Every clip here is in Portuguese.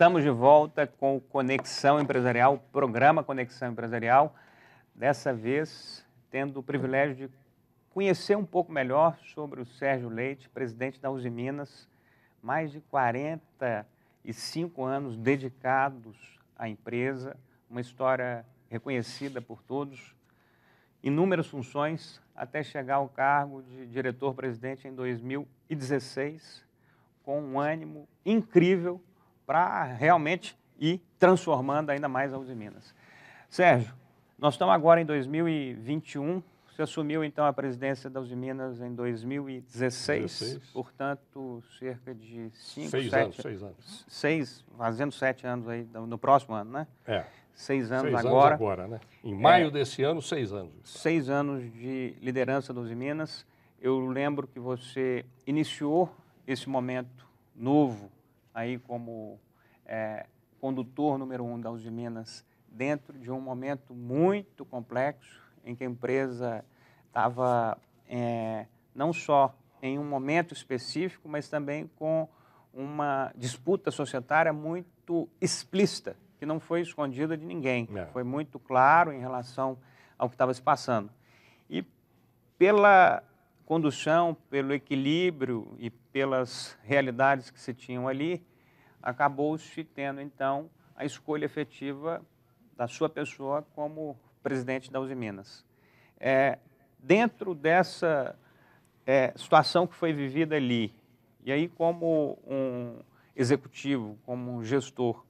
Estamos de volta com o Conexão Empresarial, programa Conexão Empresarial. Dessa vez, tendo o privilégio de conhecer um pouco melhor sobre o Sérgio Leite, presidente da Uzi Minas, mais de 45 anos dedicados à empresa, uma história reconhecida por todos, inúmeras funções, até chegar ao cargo de diretor-presidente em 2016, com um ânimo incrível para realmente ir transformando ainda mais a Uzi Minas. Sérgio, nós estamos agora em 2021, você assumiu então a presidência da Uzi Minas em 2016, 16. portanto cerca de 5, 7 anos. 6 Seis, fazendo 7 anos aí no próximo ano, né? É. Seis anos seis Anos agora, né? Em maio é, desse ano, seis anos. seis anos de liderança da Uzi Minas. Eu lembro que você iniciou esse momento novo aí como é, condutor número um da Uzi Minas dentro de um momento muito complexo em que a empresa estava é, não só em um momento específico, mas também com uma disputa societária muito explícita, que não foi escondida de ninguém. É. Foi muito claro em relação ao que estava se passando. E pela condução, pelo equilíbrio e pelas realidades que se tinham ali, acabou-se tendo então a escolha efetiva da sua pessoa como presidente da Uzi Minas. É, dentro dessa é, situação que foi vivida ali, e aí como um executivo, como um gestor, o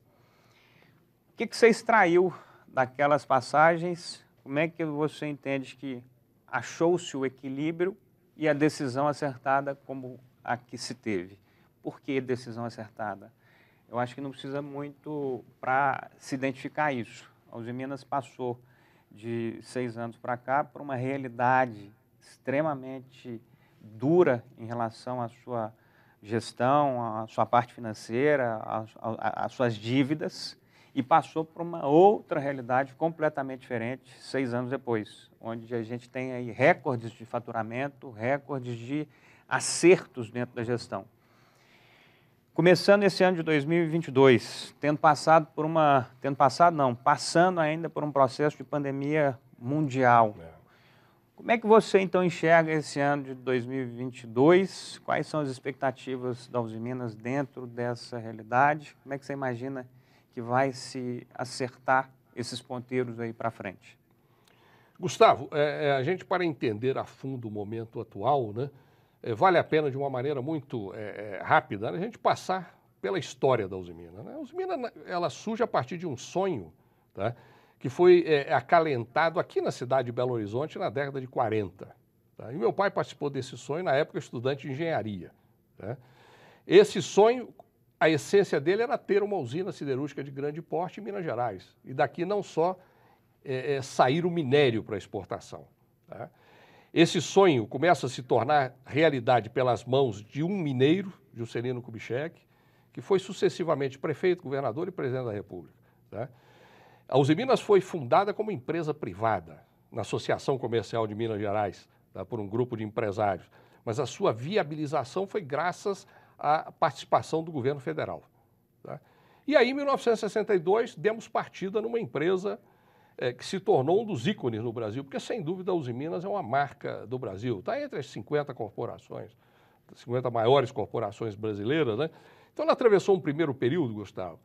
que, que você extraiu daquelas passagens? Como é que você entende que achou-se o equilíbrio e a decisão acertada como a que se teve. Por que decisão acertada? Eu acho que não precisa muito para se identificar isso. A Uzi Minas passou de seis anos para cá para uma realidade extremamente dura em relação à sua gestão, à sua parte financeira, às suas dívidas, e passou para uma outra realidade completamente diferente seis anos depois, onde a gente tem aí recordes de faturamento, recordes de acertos dentro da gestão. Começando esse ano de 2022, tendo passado por uma, tendo passado não, passando ainda por um processo de pandemia mundial. É. Como é que você então enxerga esse ano de 2022? Quais são as expectativas da Uzi dentro dessa realidade? Como é que você imagina que vai se acertar esses ponteiros aí para frente. Gustavo, é, é, a gente para entender a fundo o momento atual, né, é, vale a pena de uma maneira muito é, é rápida a gente passar pela história da Usimina. Né? A Usimina ela surge a partir de um sonho tá, que foi é, acalentado aqui na cidade de Belo Horizonte na década de 40. Tá? E meu pai participou desse sonho na época estudante de engenharia. Tá? Esse sonho a essência dele era ter uma usina siderúrgica de grande porte em Minas Gerais. E daqui não só é, é, sair o minério para exportação. Tá? Esse sonho começa a se tornar realidade pelas mãos de um mineiro, Juscelino Kubitschek, que foi sucessivamente prefeito, governador e presidente da República. Tá? A Usiminas foi fundada como empresa privada, na Associação Comercial de Minas Gerais, tá? por um grupo de empresários. Mas a sua viabilização foi graças a a participação do governo federal. Tá? E aí, em 1962, demos partida numa empresa é, que se tornou um dos ícones no Brasil, porque, sem dúvida, a Uzi Minas é uma marca do Brasil. Está entre as 50 corporações, 50 maiores corporações brasileiras. Né? Então, ela atravessou um primeiro período, Gustavo,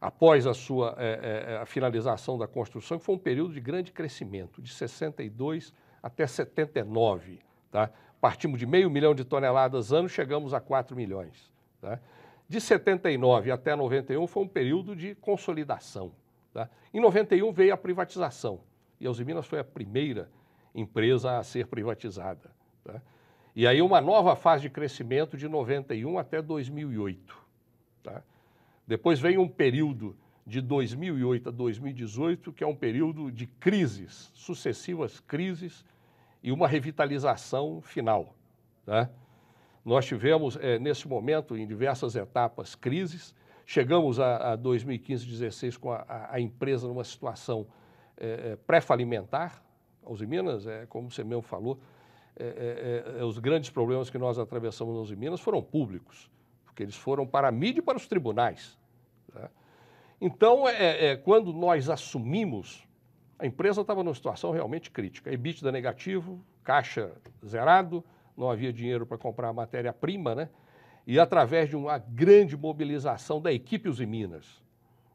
após a sua é, é, é a finalização da construção, que foi um período de grande crescimento, de 62 até 79. Tá? Partimos de meio milhão de toneladas ano, chegamos a 4 milhões. Tá? De 79 até 91 foi um período de consolidação. Tá? Em 91 veio a privatização e a Usiminas foi a primeira empresa a ser privatizada. Tá? E aí uma nova fase de crescimento de 91 até 2008. Tá? Depois veio um período de 2008 a 2018, que é um período de crises, sucessivas crises e uma revitalização final. Né? Nós tivemos, é, nesse momento, em diversas etapas, crises. Chegamos a, a 2015, 2016 com a, a, a empresa numa situação é, pré-falimentar. A Usiminas, é, como você mesmo falou, é, os grandes problemas que nós atravessamos na Minas foram públicos, porque eles foram para a mídia e para os tribunais. Né? Então, é, é quando nós assumimos a empresa estava numa situação realmente crítica. EBITDA negativo, caixa zerado, não havia dinheiro para comprar matéria-prima, né? E através de uma grande mobilização da equipe Uzi Minas,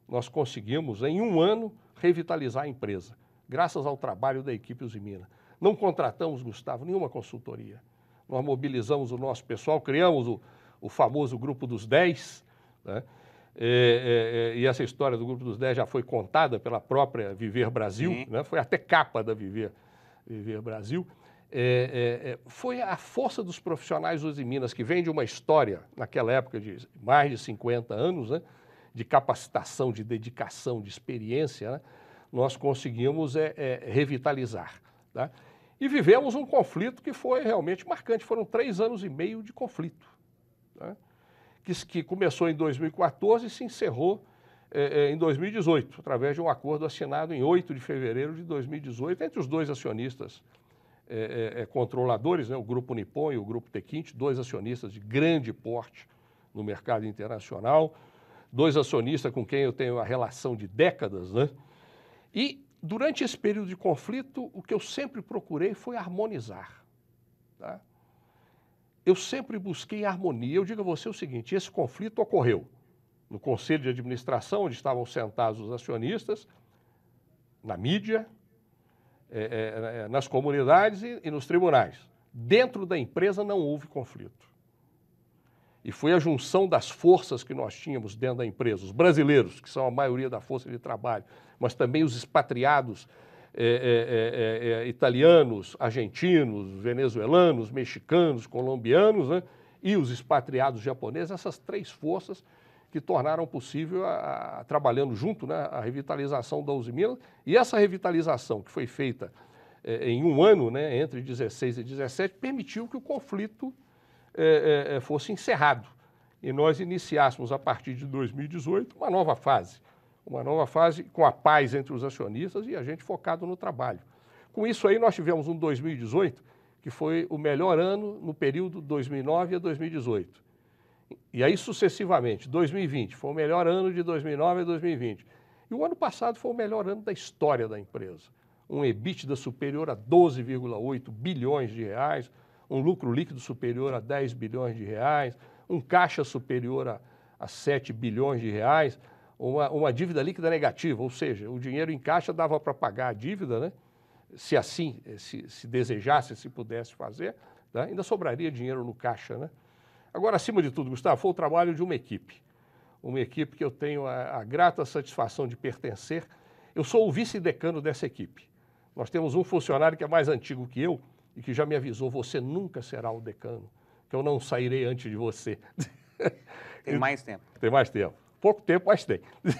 nós conseguimos, em um ano, revitalizar a empresa, graças ao trabalho da equipe Uzi Minas. Não contratamos, Gustavo, nenhuma consultoria. Nós mobilizamos o nosso pessoal, criamos o, o famoso Grupo dos 10, né? É, é, é, e essa história do Grupo dos 10 já foi contada pela própria Viver Brasil, né? foi até capa da Viver, Viver Brasil. É, é, é, foi a força dos profissionais dos Minas, que vem de uma história, naquela época de mais de 50 anos, né? de capacitação, de dedicação, de experiência, né? nós conseguimos revitalizar. Tá? E vivemos um conflito que foi realmente marcante. Foram três anos e meio de conflito. Tá? que, que começou em 2014 e se encerrou é, é, em 2018, através de um acordo assinado em 8 de fevereiro de 2018 entre os dois acionistas é, controladores, né, o Grupo Nippon e o Grupo Tequinte, dois acionistas de grande porte no mercado internacional, dois acionistas com quem eu tenho uma relação de décadas, né? E durante esse período de conflito, o que eu sempre procurei foi harmonizar. Tá? eu sempre busquei harmonia. Eu digo a você o seguinte: esse conflito ocorreu no conselho de administração, onde estavam sentados os acionistas, na mídia, é, é, é, nas comunidades e, e nos tribunais. Dentro da empresa não houve conflito. E foi a junção das forças que nós tínhamos dentro da empresa, os brasileiros, que são a maioria da força de trabalho, mas também os expatriados é é, é, é, é, italianos, argentinos, venezuelanos, mexicanos, colombianos né, e os expatriados japoneses, essas três forças que tornaram possível, a, a, trabalhando junto, né, a revitalização da Usiminas. E essa revitalização que foi feita em um ano, né, entre 16 e 17, permitiu que o conflito fosse encerrado e nós iniciássemos, a partir de 2018, uma nova fase uma nova fase com a paz entre os acionistas e a gente focado no trabalho. Com isso aí, nós tivemos um 2018 que foi o melhor ano no período 2009 a 2018. E aí sucessivamente, 2020 foi o melhor ano de 2009 a 2020. E o ano passado foi o melhor ano da história da empresa. Um EBITDA superior a 12,8 bilhões de reais, um lucro líquido superior a 10 bilhões de reais, um caixa superior a, a 7 bilhões de reais uma, uma dívida líquida negativa, ou seja, o dinheiro em caixa dava para pagar a dívida, né? se assim se, se desejasse, se pudesse fazer, né? ainda sobraria dinheiro no caixa. Né? Agora, acima de tudo, Gustavo, foi o trabalho de uma equipe. Uma equipe que eu tenho a, a grata satisfação de pertencer. Eu sou o vice-decano dessa equipe. Nós temos um funcionário que é mais antigo que eu e que já me avisou: você nunca será o decano, que eu não sairei antes de você. Tem mais tempo. Tem mais tempo pouco tempo, mas tem.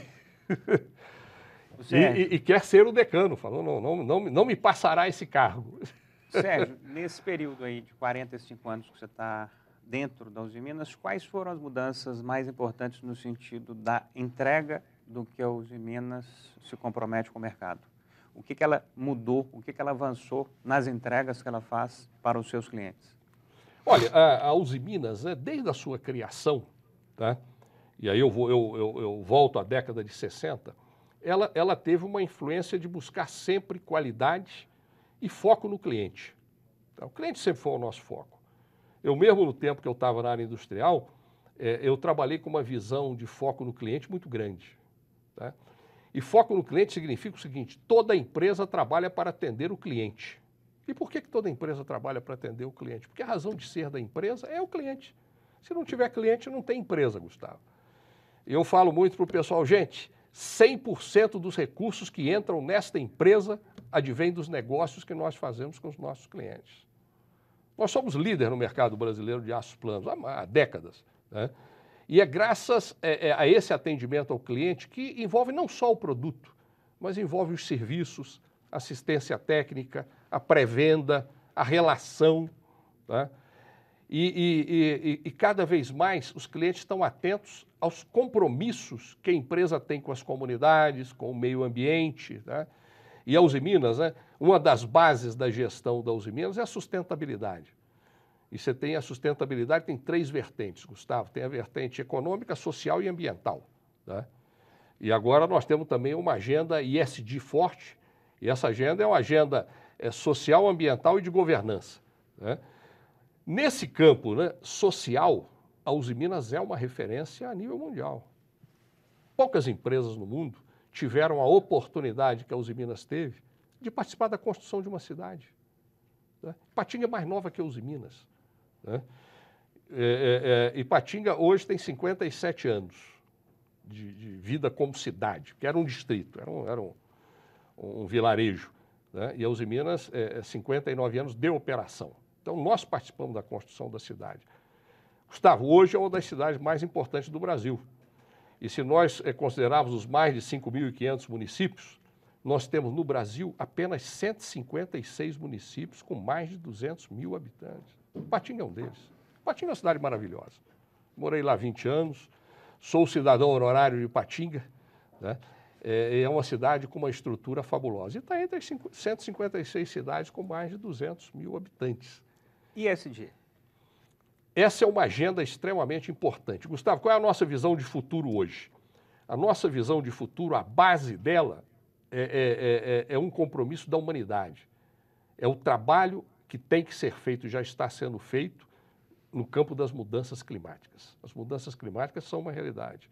e, e, e, quer ser o decano, falou, não, não, não, não me passará esse cargo. Sérgio, nesse período aí de 45 anos que você está dentro da Uzi Minas, quais foram as mudanças mais importantes no sentido da entrega do que a Uzi Minas se compromete com o mercado? O que, que ela mudou, o que, que ela avançou nas entregas que ela faz para os seus clientes? Olha, a, a Uzi Minas, né, desde a sua criação, tá? e aí eu, vou, eu, eu, eu volto à década de 60, ela, ela teve uma influência de buscar sempre qualidade e foco no cliente. Então, o cliente sempre foi o nosso foco. Eu mesmo, no tempo que eu estava na área industrial, é, eu trabalhei com uma visão de foco no cliente muito grande. Tá? E foco no cliente significa o seguinte, toda empresa trabalha para atender o cliente. E por que, que toda empresa trabalha para atender o cliente? Porque a razão de ser da empresa é o cliente. Se não tiver cliente, não tem empresa, Gustavo. Eu falo muito para o pessoal, gente, 100% dos recursos que entram nesta empresa advém dos negócios que nós fazemos com os nossos clientes. Nós somos líder no mercado brasileiro de aços planos há, décadas. Né? E é graças é, é, a esse atendimento ao cliente que envolve não só o produto, mas envolve os serviços, assistência técnica, a pré-venda, a relação. Tá? E, e, e, e, cada vez mais os clientes estão atentos aos compromissos que a empresa tem com as comunidades, com o meio ambiente. Né? E a Uzi Minas, né? uma das bases da gestão da Uzi Minas é a sustentabilidade. E você tem a sustentabilidade, tem três vertentes, Gustavo. Tem a vertente econômica, social e ambiental. Né? E agora nós temos também uma agenda ISD forte, e essa agenda é uma agenda é, social, ambiental e de governança. Né? Nesse campo né, social, a Uzi Minas é uma referência a nível mundial. Poucas empresas no mundo tiveram a oportunidade que a Uzi Minas teve de participar da construção de uma cidade. Né? Patinga é mais nova que a Uzi Minas. Né? É, é, é, Ipatinga hoje tem 57 anos de, de, vida como cidade, que era um distrito, era um, era um, um vilarejo. Né? E a Uzi Minas, 59 é, é anos de operação. Então, nós participamos da construção da cidade. Gustavo, hoje é uma das cidades mais importantes do Brasil. E se nós é, considerarmos os mais de 5.500 municípios, nós temos no Brasil apenas 156 municípios com mais de 200 mil habitantes. Patinga é um deles. Patinga é uma cidade maravilhosa. Morei lá 20 anos, sou cidadão honorário de Patinga. Né? Eh, é, uma cidade com uma estrutura fabulosa. E está entre as 156 cidades com mais de 200 mil habitantes. ESG. Essa é uma agenda extremamente importante. Gustavo, qual é a nossa visão de futuro hoje? A nossa visão de futuro, a base dela, é, é, é, é um compromisso da humanidade. É o trabalho que tem que ser feito, já está sendo feito, no campo das mudanças climáticas. As mudanças climáticas são uma realidade.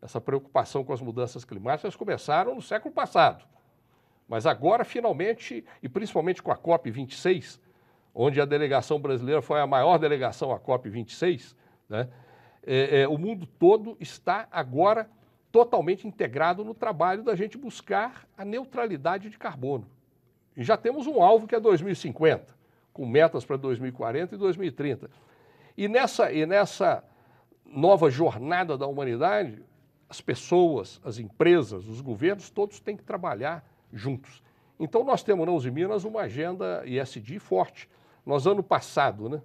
Essa preocupação com as mudanças climáticas começaram no século passado. Mas agora, finalmente, e principalmente com a COP26, onde a delegação brasileira foi a maior delegação à COP26, né? É, é, o mundo todo está agora totalmente integrado no trabalho da gente buscar a neutralidade de carbono. E já temos um alvo que é 2050, com metas para 2040 e 2030. E nessa, e nessa nova jornada da humanidade, as pessoas, as empresas, os governos, todos têm que trabalhar juntos. Então, nós temos na Uzi Minas uma agenda ISD forte. Nós, ano passado, né,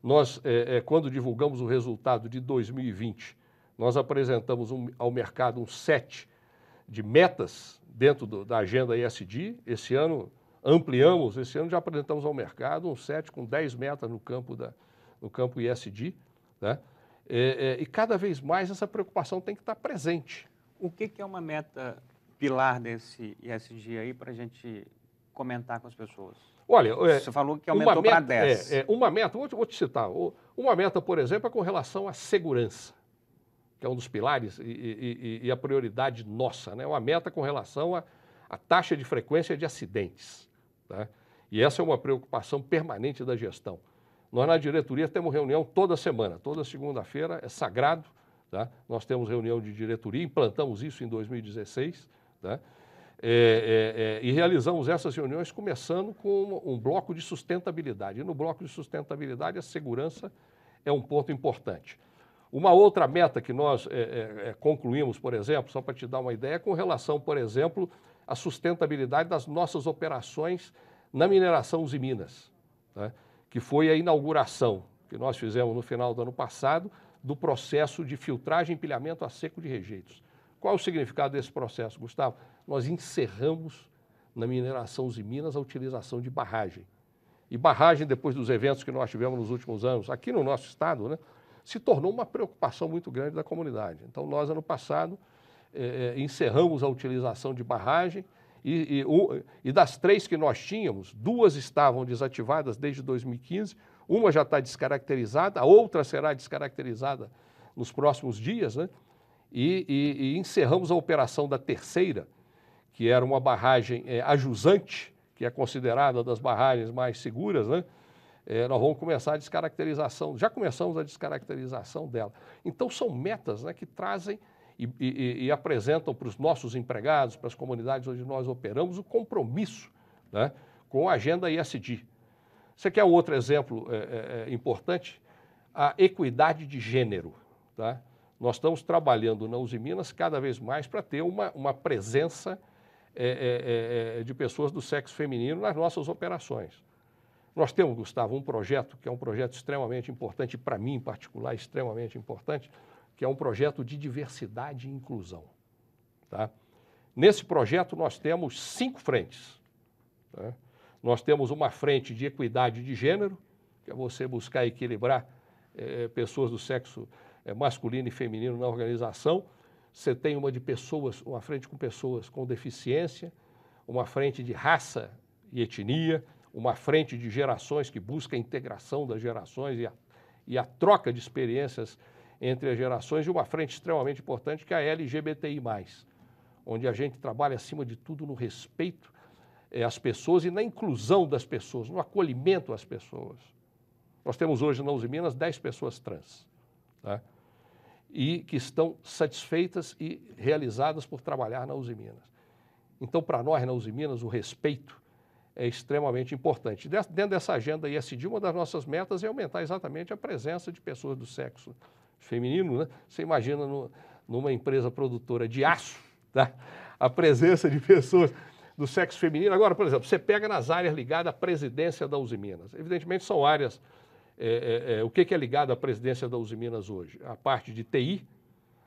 nós, é, é, quando divulgamos o resultado de 2020, nós apresentamos um, ao mercado um set de metas dentro do, da agenda ESG. Esse ano ampliamos, esse ano já apresentamos ao mercado um set com 10 metas no campo, da, no campo ESG. Né? É, é, e cada vez mais essa preocupação tem que estar presente. O que, que é uma meta pilar desse ESG aí para a gente comentar com as pessoas? Olha, é, você falou que aumentou para 10. É, é, uma meta, vou te, vou te citar, uma meta, por exemplo, é com relação à segurança, que é um dos pilares e, e, e a prioridade nossa, né? Uma meta com relação à taxa de frequência de acidentes, tá? E essa é uma preocupação permanente da gestão. Nós na diretoria temos reunião toda semana, toda segunda-feira, é sagrado, tá? Nós temos reunião de diretoria, implantamos isso em 2016, tá? É, é, é, e realizamos essas reuniões começando com um, um bloco de sustentabilidade. E no bloco de sustentabilidade, a segurança é um ponto importante. Uma outra meta que nós é, é, é, concluímos, por exemplo, só para te dar uma ideia, é com relação, por exemplo, à sustentabilidade das nossas operações na mineração e minas, né? que foi a inauguração que nós fizemos no final do ano passado do processo de filtragem e empilhamento a seco de rejeitos. Qual o significado desse processo, Gustavo? nós encerramos na mineração de Minas a utilização de barragem. E barragem, depois dos eventos que nós tivemos nos últimos anos, aqui no nosso estado, né, se tornou uma preocupação muito grande da comunidade. Então, nós, ano passado, eh, eh encerramos a utilização de barragem e, e, e das três que nós tínhamos, duas estavam desativadas desde 2015, uma já está descaracterizada, a outra será descaracterizada nos próximos dias, né? E, e, e, encerramos a operação da terceira, que era uma barragem é, ajusante, que é considerada das barragens mais seguras, né? É, nós vamos começar a descaracterização, já começamos a descaracterização dela. Então, são metas né, que trazem e, e, e apresentam para os nossos empregados, para as comunidades onde nós operamos, o compromisso né, com a agenda ISD. Você quer outro exemplo é, é, importante? A equidade de gênero. Tá? Nós estamos trabalhando na Minas cada vez mais para ter uma, uma presença é, é, é, é, de pessoas do sexo feminino nas nossas operações. Nós temos, Gustavo, um projeto que é um projeto extremamente importante, para mim em particular, extremamente importante, que é um projeto de diversidade e inclusão. Tá? Nesse projeto, nós temos cinco frentes. Tá? Nós temos uma frente de equidade de gênero, que é você buscar equilibrar é, pessoas do sexo é, masculino e feminino na organização você tem uma de pessoas, uma frente com pessoas com deficiência, uma frente de raça e etnia, uma frente de gerações que busca a integração das gerações e a, e a troca de experiências entre as gerações, e uma frente extremamente importante que é a LGBTI, onde a gente trabalha acima de tudo no respeito é, às pessoas e na inclusão das pessoas, no acolhimento às pessoas. Nós temos hoje na Uzi Minas 10 pessoas trans. Tá? e que estão satisfeitas e realizadas por trabalhar na Uzi Minas. Então, para nós na Uzi Minas, o respeito é extremamente importante. Dentro dessa agenda ISD, uma das nossas metas é aumentar exatamente a presença de pessoas do sexo feminino. Né? Você imagina no, numa empresa produtora de aço, tá? a presença de pessoas do sexo feminino. Agora, por exemplo, você pega nas áreas ligadas à presidência da Uzi Minas. Evidentemente, são áreas é, é, é, o que, que é ligado à presidência da Uzi Minas hoje? A parte de TI,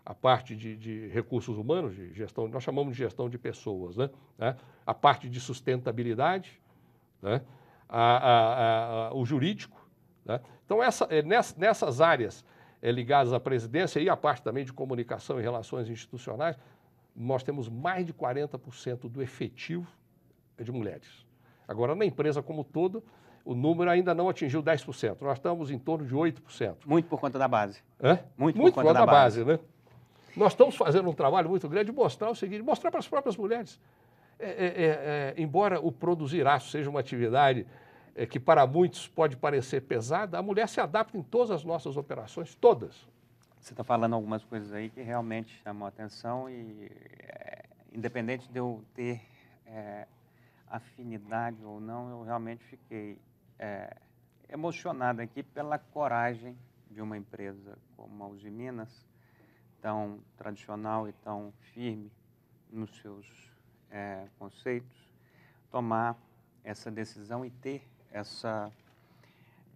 a parte de, de, recursos humanos, de gestão, nós chamamos de gestão de pessoas, né? É, a parte de sustentabilidade, né? a, a, a, o jurídico. Né? Então, essa, é, nessas, nessas áreas é, ligadas à presidência e a parte também de comunicação e relações institucionais, nós temos mais de 40% do efetivo de mulheres. Agora, na empresa como todo, o número ainda não atingiu 10%. Nós estamos em torno de 8%. Muito por conta da base. Hã? Muito, Muito por, conta, conta da, base. base, né? Nós estamos fazendo um trabalho muito grande de mostrar o seguinte, mostrar para as próprias mulheres. É, é, é, é embora o produzir aço seja uma atividade é, que para muitos pode parecer pesada, a mulher se adapta em todas as nossas operações, todas. Você está falando algumas coisas aí que realmente chamam a atenção e é, independente de eu ter afinidade ou não, eu realmente fiquei é, emocionado aqui pela coragem de uma empresa como a Uzi Minas, tão tradicional e tão firme nos seus é, conceitos, tomar essa decisão e ter essa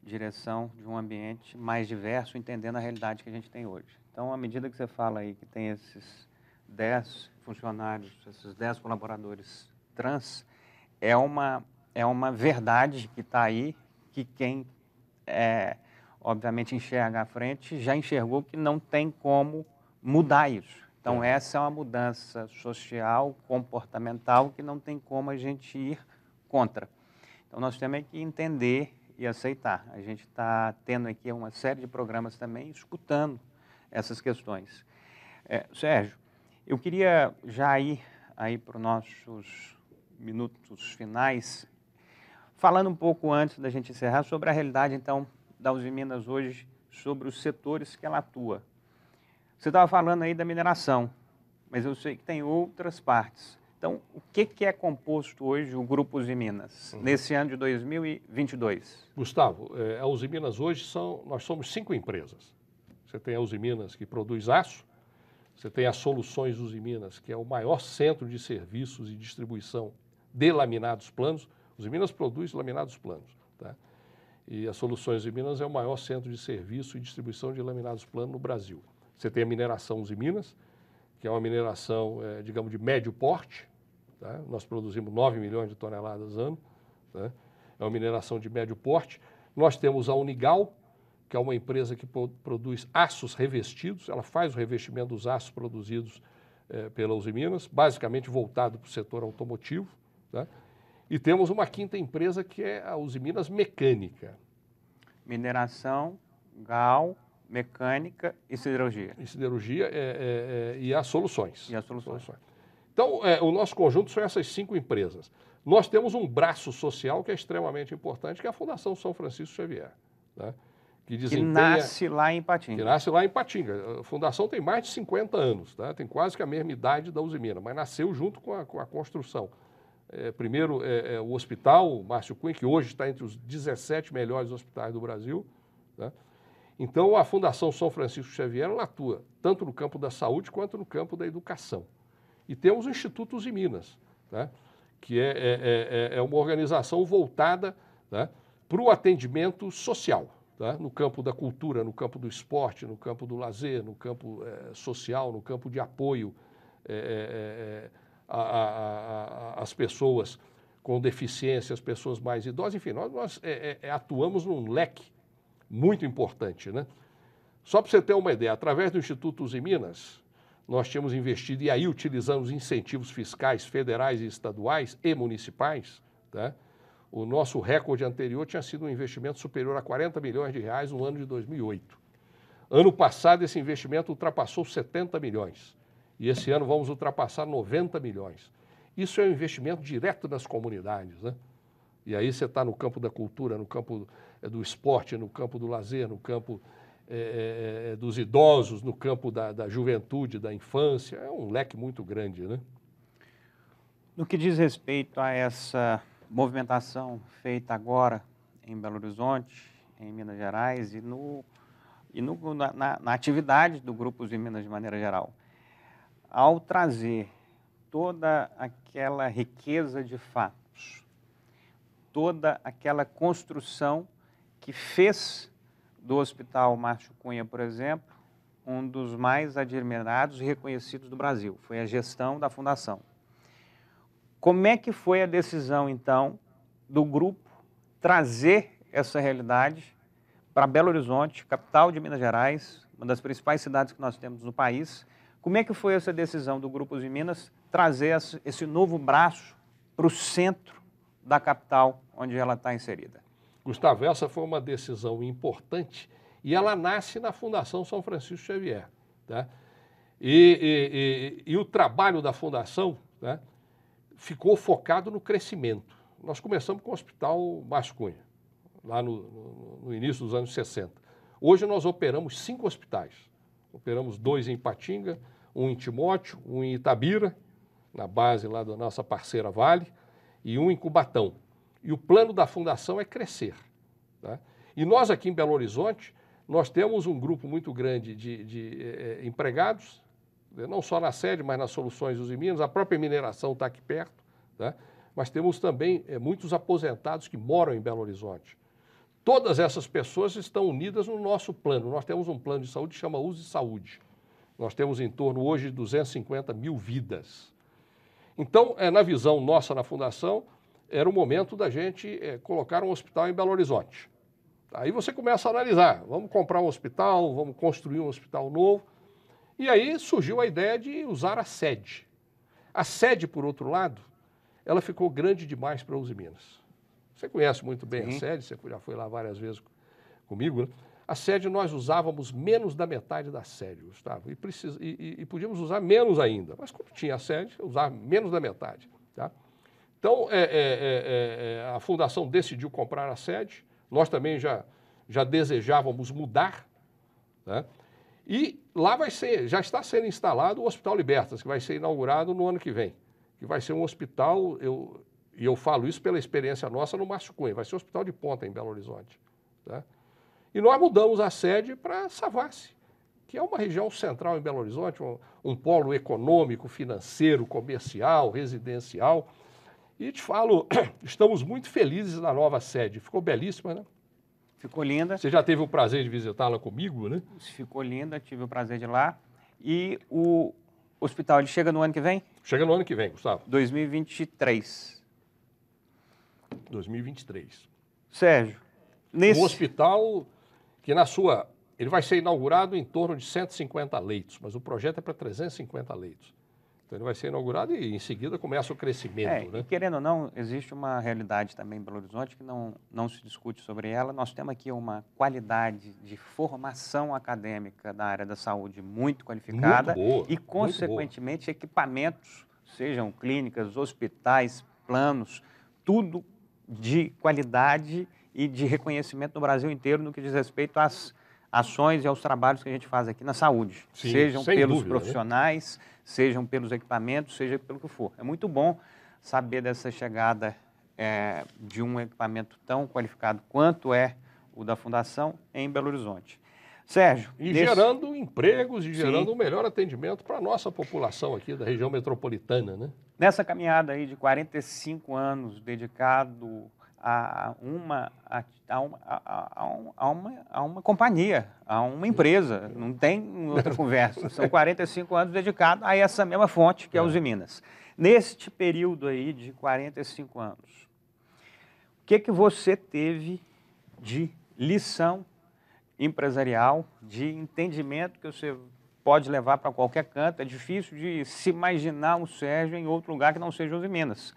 direção de um ambiente mais diverso, entendendo a realidade que a gente tem hoje. Então, à medida que você fala aí que tem esses 10 funcionários, esses 10 colaboradores trans, é uma, é uma verdade que está aí, que quem, é, obviamente, enxerga à frente já enxergou que não tem como mudar isso. Então, é. essa é uma mudança social, comportamental, que não tem como a gente ir contra. Então, nós temos é que entender e aceitar. A gente está tendo aqui uma série de programas também, escutando essas questões. É, Sérgio, eu queria já ir aí para os nossos minutos finais Falando um pouco antes da gente encerrar sobre a realidade, então, da Uzi Minas hoje, sobre os setores que ela atua. Você estava falando aí da mineração, mas eu sei que tem outras partes. Então, o que, que é composto hoje o Grupo Uzi Minas, uhum. nesse ano de 2022? Gustavo, é, a Uzi Minas hoje, são, nós somos cinco empresas. Você tem a Uzi Minas que produz aço, você tem a Soluções Uzi Minas, que é o maior centro de serviços e distribuição de laminados planos. Os Minas produz laminados planos. Tá? E a Soluções de Minas é o maior centro de serviço e distribuição de laminados planos no Brasil. Você tem a mineração de Minas, que é uma mineração, é, digamos, de médio porte. Tá? Nós produzimos 9 milhões de toneladas ano. Tá? É uma mineração de médio porte. Nós temos a Unigal, que é uma empresa que produz aços revestidos. Ela faz o revestimento dos aços produzidos é, pela Uzi Minas, basicamente voltado para o setor automotivo. Tá? E temos uma quinta empresa que é a Uzi Minas Mecânica. Mineração, gal, mecânica e siderurgia. E siderurgia é, é, é, e as soluções. E as soluções. soluções. Então, é, o nosso conjunto são essas cinco empresas. Nós temos um braço social que é extremamente importante, que é a Fundação São Francisco Xavier. Né? Que, desempenha, que nasce lá em Patinga. Que nasce lá em Patinga. A fundação tem mais de 50 anos, tá? tem quase que a mesma idade da Usimina, mas nasceu junto com a, com a construção é, primeiro, é, é o hospital Márcio Cunha, que hoje está entre os 17 melhores hospitais do Brasil. Né? Então, a Fundação São Francisco Xavier atua tanto no campo da saúde quanto no campo da educação. E temos o Instituto de Minas, né? que é é, é, é, uma organização voltada né? para o atendimento social, tá? no campo da cultura, no campo do esporte, no campo do lazer, no campo social, no campo de apoio. É, é, a, a, a, as pessoas com deficiência, as pessoas mais idosas, enfim, nós, nós é, é, é atuamos num leque muito importante, né? Só para você ter uma ideia, através do Instituto Uzi Minas, nós tínhamos investido e aí utilizamos incentivos fiscais federais e estaduais e municipais, tá? O nosso recorde anterior tinha sido um investimento superior a 40 milhões de reais no ano de 2008. Ano passado, esse investimento ultrapassou 70 milhões. E esse ano vamos ultrapassar 90 milhões. Isso é um investimento direto nas comunidades, né? E aí você está no campo da cultura, no campo eh, do esporte, no campo do lazer, no campo é, dos idosos, no campo da, da juventude, da infância. É um leque muito grande, né? No que diz respeito a essa movimentação feita agora em Belo Horizonte, em Minas Gerais e, no, e no, na, na, atividade do Grupos de Minas de maneira geral ao trazer toda aquela riqueza de fatos, toda aquela construção que fez do Hospital Márcio Cunha, por exemplo, um dos mais admirados e reconhecidos do Brasil. Foi a gestão da fundação. Como é que foi a decisão, então, do grupo trazer essa realidade para Belo Horizonte, capital de Minas Gerais, uma das principais cidades que nós temos no país, como é que foi essa decisão do Grupo de Minas trazer esse novo braço para o centro da capital onde ela está inserida? Gustavo, essa foi uma decisão importante e ela nasce na Fundação São Francisco Xavier. Tá? E, e, e, e o trabalho da Fundação né, ficou focado no crescimento. Nós começamos com o Hospital Mascunha, lá no, no, início dos anos 60. Hoje nós operamos cinco hospitais. Operamos dois em Patinga, um em Timóteo, um em Itabira, na base lá da nossa parceira Vale, e um em Cubatão. E o plano da fundação é crescer. Tá? E nós aqui em Belo Horizonte, nós temos um grupo muito grande de, de eh, eh, empregados, né? não só na sede, mas nas soluções dos minas, a própria mineração está aqui perto, tá? mas temos também eh, muitos aposentados que moram em Belo Horizonte. Todas essas pessoas estão unidas no nosso plano. Nós temos um plano de saúde que chama Use Saúde. Nós temos em torno hoje de 250 mil vidas. Então, é, na visão nossa na Fundação, era o momento da gente é, colocar um hospital em Belo Horizonte. Aí você começa a analisar: vamos comprar um hospital, vamos construir um hospital novo. E aí surgiu a ideia de usar a sede. A sede, por outro lado, ela ficou grande demais para a Minas. Você conhece muito bem a sede, você já foi lá várias vezes comigo, né? a sede nós usávamos menos da metade da sede, Gustavo, e, precis e, e, e podíamos usar menos ainda. Mas como tinha sede usava menos da metade. Tá? Então, é é, é, é, é, a fundação decidiu comprar a sede, nós também já, já desejávamos mudar, né? e lá vai ser, já está sendo instalado o Hospital Libertas, que vai ser inaugurado no ano que vem, que vai ser um hospital, eu, e eu falo isso pela experiência nossa no Márcio Cunha, vai ser um hospital de ponta em Belo Horizonte. Tá? E nós mudamos a sede para Savassi, que é uma região central em Belo Horizonte, um, um polo econômico, financeiro, comercial, residencial. E te falo, estamos muito felizes na nova sede. Ficou belíssima, né? Ficou linda. Você já teve o prazer de visitá-la comigo, né? Ficou linda, tive o prazer de ir lá. E o hospital, ele chega no ano que vem? Chega no ano que vem, Gustavo. 2023. 2023. Sérgio, nesse... O hospital que na sua. Ele vai ser inaugurado em torno de 150 leitos, mas o projeto é para 350 leitos. Então ele vai ser inaugurado e em seguida começa o crescimento. É, né? e, querendo ou não, existe uma realidade também em Belo Horizonte que não, não se discute sobre ela. Nós temos aqui é uma qualidade de formação acadêmica da área da saúde muito qualificada muito boa, e, consequentemente, equipamentos, sejam clínicas, hospitais, planos, tudo de qualidade e de reconhecimento no Brasil inteiro no que diz respeito às ações e aos trabalhos que a gente faz aqui na saúde, Sim, sejam pelos dúvida, né? profissionais, né? sejam pelos equipamentos, seja pelo que for. É muito bom saber dessa chegada é, de um equipamento tão qualificado quanto é o da Fundação em Belo Horizonte. Sérgio. E desse... gerando empregos e gerando Sim. um melhor atendimento para a nossa população aqui da região metropolitana, né? Nessa caminhada aí de 45 anos dedicado a uma, a, a, uma, a, uma, a uma companhia, a uma empresa. Não tem outra conversa. São 45 anos dedicados a essa mesma fonte, que é, o é. Minas. Neste período aí de 45 anos, o que, que você teve de lição empresarial, de entendimento que você pode levar para qualquer canto? É difícil de se imaginar o Sérgio em outro lugar que não seja o Minas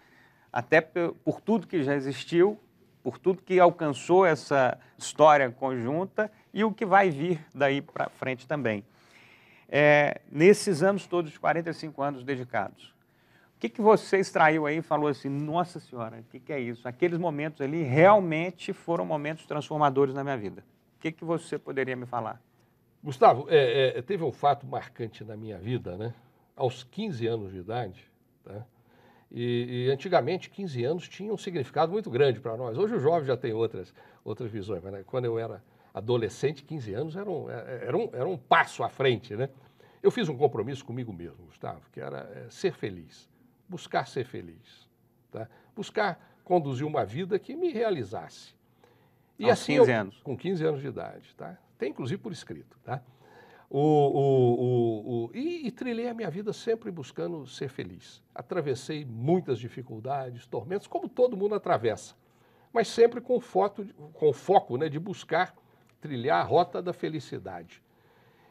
até por tudo que já existiu, por tudo que alcançou essa história conjunta e o que vai vir daí para frente também. É, nesses anos todos, 45 anos dedicados, o que, que você extraiu aí e falou assim, nossa senhora, o que, que é isso? Aqueles momentos ali realmente foram momentos transformadores na minha vida. O que, que você poderia me falar? Gustavo, é, é, teve um fato marcante na minha vida, né? Aos 15 anos de idade, tá? E, e, antigamente, 15 anos tinha um significado muito grande para nós. Hoje o jovem já tem outras, outras visões, mas né, quando eu era adolescente, 15 anos era um, é, é, era, um, era um passo à frente. Né? Eu fiz um compromisso comigo mesmo, Gustavo, que era é, ser feliz, buscar ser feliz, tá? buscar conduzir uma vida que me realizasse. E Aos assim, 15 eu, anos. com 15 anos de idade, tá? Tem inclusive por escrito, tá? O, o, o, o e, e, trilhei a minha vida sempre buscando ser feliz. Atravessei muitas dificuldades, tormentos, como todo mundo atravessa, mas sempre com, foto, com foco né, de buscar trilhar a rota da felicidade.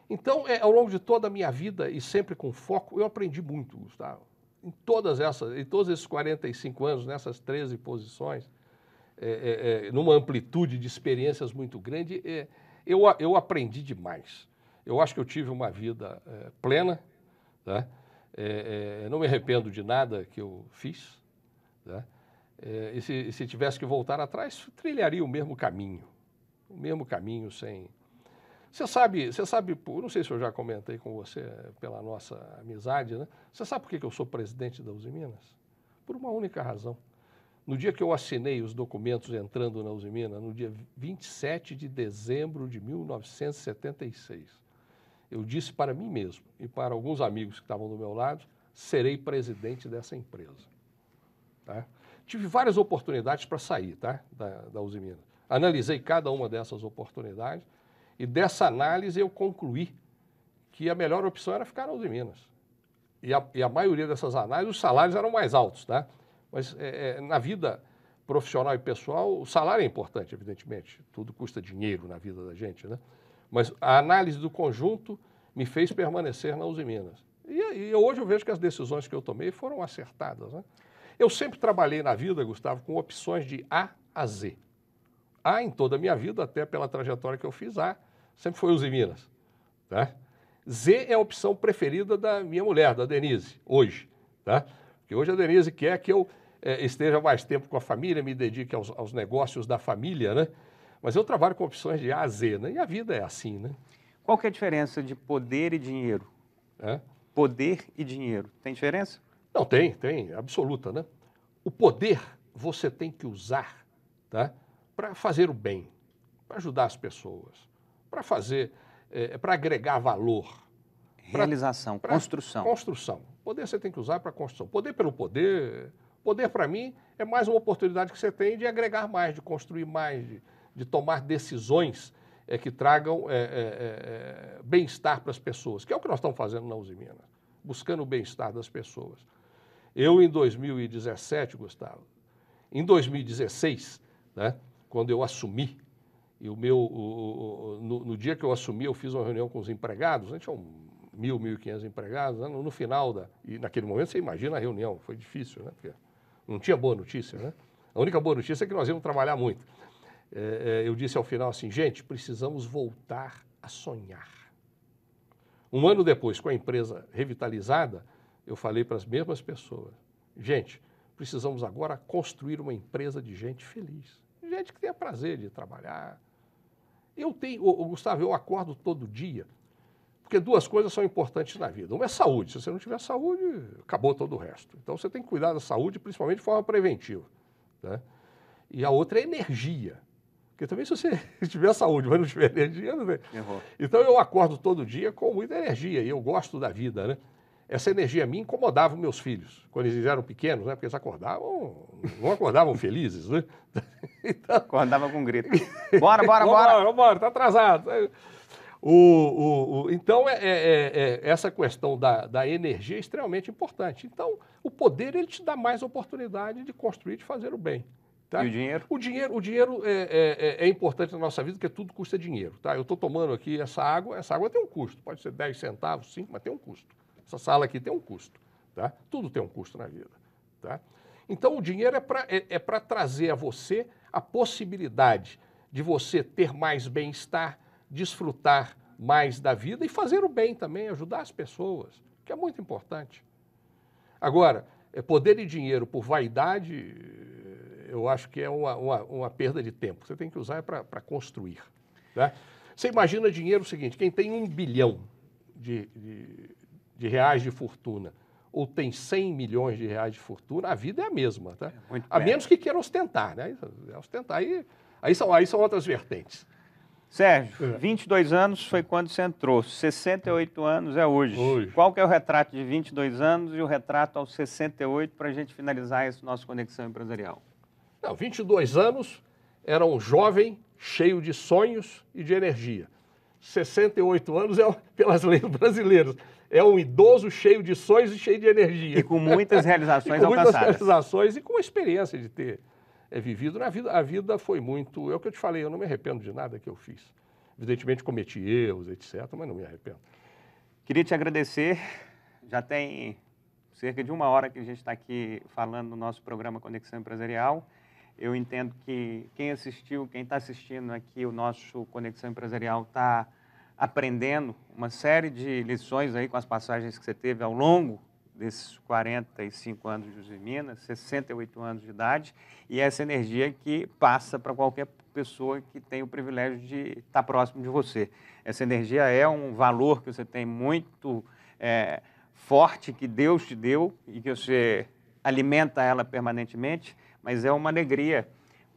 Então, é, ao longo de toda a minha vida e sempre com foco, eu aprendi muito, Gustavo. Em todas essas, em todos esses 45 anos, nessas 13 posições, é, é, é, numa amplitude de experiências muito grande, é, eu, eu aprendi demais. Eu acho que eu tive uma vida é, plena, É, é, não me arrependo de nada que eu fiz. Né? E se, e, se, tivesse que voltar atrás, trilharia o mesmo caminho. O mesmo caminho sem. Você sabe, você sabe, não sei se eu já comentei com você pela nossa amizade, né? Você sabe por que eu sou presidente da Uzi Minas? Por uma única razão. No dia que eu assinei os documentos entrando na Usimina, no dia 27 de dezembro de 1976, eu disse para mim mesmo e para alguns amigos que estavam do meu lado, serei presidente dessa empresa. Tá? Tive várias oportunidades para sair tá? da, da Usimina. Analisei cada uma dessas oportunidades e dessa análise eu concluí que a melhor opção era ficar na Usiminas. E a, e a maioria dessas análises, os salários eram mais altos, tá? Mas é, é, na vida profissional e pessoal, o salário é importante, evidentemente. Tudo custa dinheiro na vida da gente, né? Mas a análise do conjunto me fez permanecer na Uzi Minas. E, e hoje eu vejo que as decisões que eu tomei foram acertadas. Né? Eu sempre trabalhei na vida, Gustavo, com opções de A a Z. A em toda a minha vida, até pela trajetória que eu fiz, A sempre foi Uzi Minas. Tá? Z é a opção preferida da minha mulher, da Denise, hoje. Tá? Porque hoje a Denise quer que eu é, esteja mais tempo com a família, me dedique aos, aos negócios da família, né? Mas eu trabalho com opções de A a Z, né? E a vida é assim, né? Qual que é a diferença de poder e dinheiro? É? Poder e dinheiro. Tem diferença? Não, tem, tem, absoluta, né? O poder você tem que usar tá? para fazer o bem, para ajudar as pessoas, para fazer, é, eh, para agregar valor. Realização, pra, pra construção. Construção. Poder você tem que usar para construção. Poder pelo poder. Poder, para mim, é mais uma oportunidade que você tem de agregar mais, de construir mais, de, de tomar decisões é, que tragam é é, é, é, bem-estar para as pessoas, que é o que nós estamos fazendo na Uzi Minas, buscando o bem-estar das pessoas. Eu, em 2017, Gustavo, em 2016, né, quando eu assumi, e o meu, o, o, no, no, dia que eu assumi, eu fiz uma reunião com os empregados, a gente tinha um, mil, mil e quinhentos empregados, né, no, no, final da... E naquele momento, você imagina a reunião, foi difícil, né? Porque não tinha boa notícia, né? A única boa notícia é que nós íamos trabalhar muito. É, é, eu disse ao final assim: gente, precisamos voltar a sonhar. Um ano depois, com a empresa revitalizada, eu falei para as mesmas pessoas: gente, precisamos agora construir uma empresa de gente feliz, gente que tenha prazer de trabalhar. Eu tenho, o Gustavo, eu acordo todo dia, porque duas coisas são importantes na vida. Uma é saúde, se você não tiver saúde, acabou todo o resto. Então você tem que cuidar da saúde, principalmente de forma preventiva. Né? E a outra é energia. Porque também se você tiver saúde, mas não tiver energia, não tem. Errou. Então eu acordo todo dia com muita energia e eu gosto da vida, né? Essa energia me incomodava meus filhos, quando eles eram pequenos, né? Porque eles acordavam, não acordavam felizes, né? Então... Acordava com um grito. Bora, bora, bora! Bora, tá atrasado. O, o, o, então, é, é, é, é, essa questão da, da, energia é extremamente importante. Então, o poder ele te dá mais oportunidade de construir, de fazer o bem. Tá? E o dinheiro? O dinheiro, o dinheiro é, é, é, é, importante na nossa vida, porque tudo custa dinheiro. Tá? Eu estou tomando aqui essa água, essa água tem um custo. Pode ser 10 centavos, 5, mas tem um custo. Essa sala aqui tem um custo. Tá? Tudo tem um custo na vida. Tá? Então, o dinheiro é para é, é trazer a você a possibilidade de você ter mais bem-estar, desfrutar mais da vida e fazer o bem também, ajudar as pessoas, que é muito importante. Agora, é poder e dinheiro por vaidade eu acho que é uma, uma, uma perda de tempo. Você tem que usar é para construir. Né? Você imagina dinheiro é o seguinte: quem tem um bilhão de, de, de, reais de fortuna ou tem 100 milhões de reais de fortuna, a vida é a mesma. Tá? É a menos que queira ostentar. Né? É ostentar aí, aí, são, aí são outras vertentes. Sérgio, é. 22 anos foi quando você entrou, 68 anos é hoje. hoje. Qual que é o retrato de 22 anos e o retrato aos 68 para a gente finalizar esse nosso Conexão Empresarial? Não, 22 anos, era um jovem cheio de sonhos e de energia. 68 anos, é, pelas leis brasileiras, é um idoso cheio de sonhos e cheio de energia. E com muitas realizações com alcançadas. muitas realizações e com a experiência de ter é, vivido na vida. A vida foi muito... É o que eu te falei, eu não me arrependo de nada que eu fiz. Evidentemente cometi erros, etc., mas não me arrependo. Queria te agradecer. Já tem cerca de uma hora que a gente está aqui falando no nosso programa Conexão Empresarial eu entendo que quem assistiu, quem está assistindo aqui o nosso Conexão Empresarial está aprendendo uma série de lições aí com as passagens que você teve ao longo desses 45 anos de Usiminas, 68 anos de idade, e é essa energia que passa para qualquer pessoa que tem o privilégio de estar tá próximo de você. Essa energia é um valor que você tem muito é, forte, que Deus te deu e que você alimenta ela permanentemente mas é uma alegria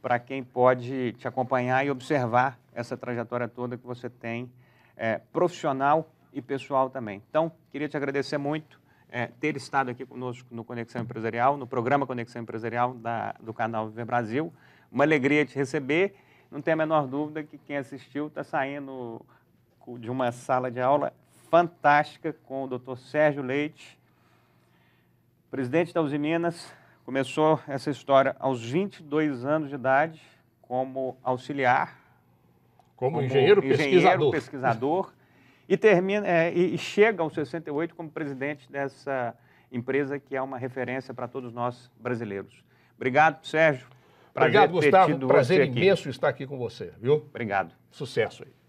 para quem pode te acompanhar e observar essa trajetória toda que você tem, é, profissional e pessoal também. Então, queria te agradecer muito é, ter estado aqui conosco no Conexão Empresarial, no programa Conexão Empresarial da, do canal Viver Brasil. Uma alegria te receber. Não tem a menor dúvida que quem assistiu está saindo de uma sala de aula fantástica com o Dr. Sérgio Leite, presidente da Uzi Minas, Começou essa história aos 22 anos de idade, como auxiliar. Como, como engenheiro, engenheiro, pesquisador. pesquisador e, termina, é, e chega aos 68 como presidente dessa empresa que é uma referência para todos nós brasileiros. Obrigado, Sérgio. Prazer Obrigado, Gustavo. Prazer imenso estar aqui com você, viu? Obrigado. Sucesso aí.